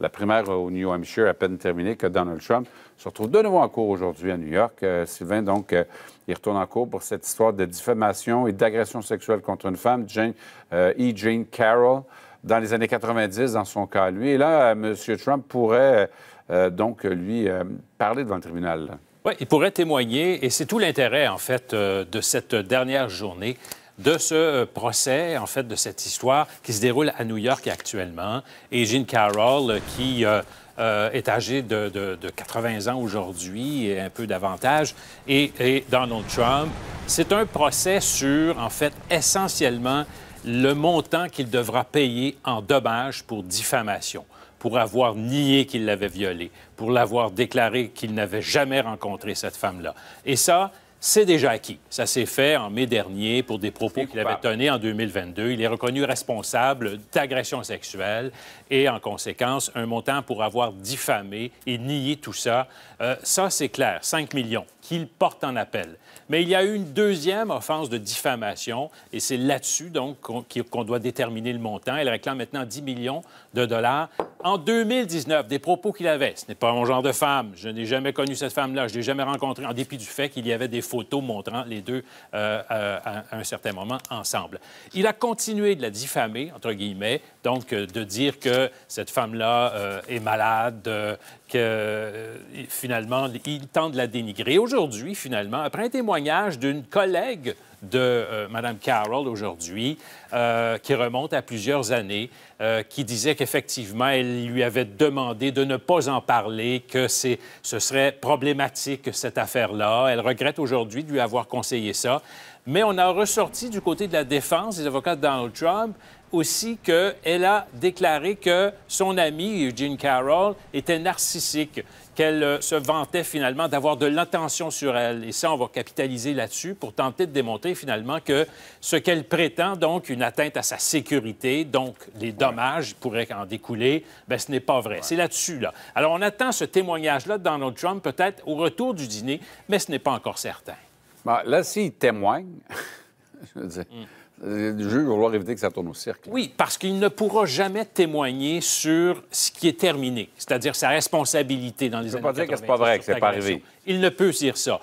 la primaire au New Hampshire à peine terminée que Donald Trump se retrouve de nouveau en cours aujourd'hui à New York. Euh, Sylvain, donc, euh, il retourne en cours pour cette histoire de diffamation et d'agression sexuelle contre une femme, Jane, euh, E. Jane Carroll, dans les années 90, dans son cas, lui. Et là, M. Trump pourrait donc, lui, parler devant le tribunal. Oui, il pourrait témoigner, et c'est tout l'intérêt, en fait, de cette dernière journée de ce euh, procès, en fait, de cette histoire qui se déroule à New York actuellement. Et Jean Carroll, euh, qui euh, est âgé de, 80 ans aujourd'hui et un peu davantage, et, et Donald Trump. C'est un procès sur, en fait, essentiellement le montant qu'il devra payer en dommages pour diffamation pour avoir nié qu'il l'avait violée, pour l'avoir déclaré qu'il n'avait jamais rencontré cette femme-là. Et ça, c'est déjà acquis. Ça s'est fait en mai dernier pour des propos qu'il avait tenus en 2022. Il est reconnu responsable d'agression sexuelle et, en conséquence, un montant pour avoir diffamé et nié tout ça. Euh, ça, c'est clair, 5 millions, qu'il porte en appel. Mais il y a eu une deuxième offense de diffamation et c'est là-dessus, donc, qu'on doit déterminer le montant. Il réclame maintenant 10 millions de dollars en 2019, des propos qu'il avait. Ce n'est pas mon genre de femme. Je n'ai jamais connu cette femme-là. Je l'ai jamais rencontrée, en dépit du fait qu'il y avait des photos montrant les deux euh, euh, à un certain moment ensemble. Il a continué de la diffamer, entre guillemets, donc euh, de dire que cette femme-là est malade, que euh, finalement, il tente de la dénigrer. Aujourd'hui, finalement, après un témoignage d'une collègue de euh, Madame Mme Carroll aujourd'hui, euh, qui remonte à plusieurs années, qui disait qu'effectivement, elle lui avait demandé de ne pas en parler, que ce serait problématique, cette affaire-là. Elle regrette aujourd'hui de lui avoir conseillé ça. Mais on a ressorti du côté de la défense des avocats de Donald Trump aussi qu'elle a déclaré que son amie, Eugene Carroll, était narcissique, qu'elle euh, se vantait finalement d'avoir de l'attention sur elle. Et ça, on va capitaliser là-dessus pour tenter de démontrer finalement que ce qu'elle prétend, donc une atteinte à sa sécurité, donc les dommages pourraient en découler, bien, ce n'est pas vrai. C'est là-dessus, là. Alors, on attend ce témoignage-là de Donald Trump peut-être au retour du dîner, mais ce n'est pas encore certain là, s'il témoigne, je veux dire, je Le juge éviter que ça tourne au cirque. Oui, parce qu'il ne pourra jamais témoigner sur ce qui est terminé, c'est-à-dire sa responsabilité dans les années pas dire que n'est pas vrai, que c'est pas arrivé. Il ne peut dire ça.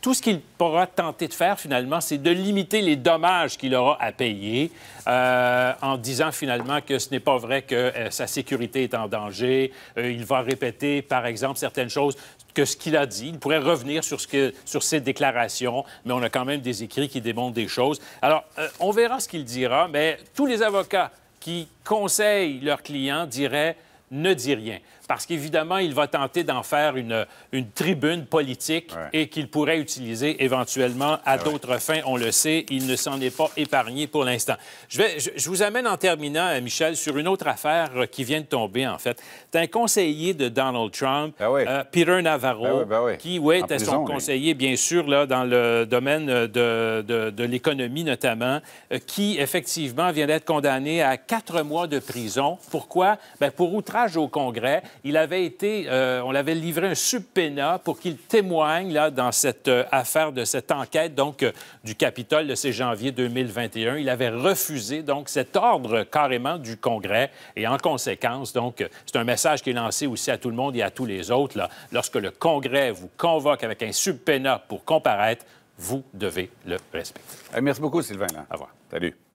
tout ce qu'il pourra tenter de faire, finalement, c'est de limiter les dommages qu'il aura à payer euh, en disant, finalement, que ce n'est pas vrai que euh, sa sécurité est en danger. Euh, il va répéter, par exemple, certaines choses que ce qu'il a dit. Il pourrait revenir sur, ce sur ses déclarations, mais on a quand même des écrits qui démontrent des choses. Alors, euh, on verra ce qu'il dira, mais tous les avocats qui conseillent leurs clients diraient ne dis rien parce qu'évidemment, il va tenter d'en faire une, une tribune politique et qu'il pourrait utiliser éventuellement à d'autres fins. On le sait, il ne s'en est pas épargné pour l'instant. Je, vais, je, vous amène en terminant, euh, Michel, sur une autre affaire euh, qui vient de tomber, en fait. C'est un conseiller de Donald Trump, ben euh, Peter Navarro, ben ben qui, oui, était son conseiller, bien sûr, là, dans le domaine de, de, l'économie notamment, qui, effectivement, vient d'être condamné à quatre mois de prison. Pourquoi? pour outrage au Congrès. Il avait été, euh, on l'avait livré un subpénat pour qu'il témoigne là, dans cette euh, affaire de cette enquête donc euh, du Capitole de 6 janvier 2021. Il avait refusé donc cet ordre carrément du Congrès et en conséquence, donc, c'est un message qui est lancé aussi à tout le monde et à tous les autres. Là. Lorsque le Congrès vous convoque avec un subpénat pour comparaître, vous devez le respecter. Merci beaucoup, Sylvain. Au revoir. Salut.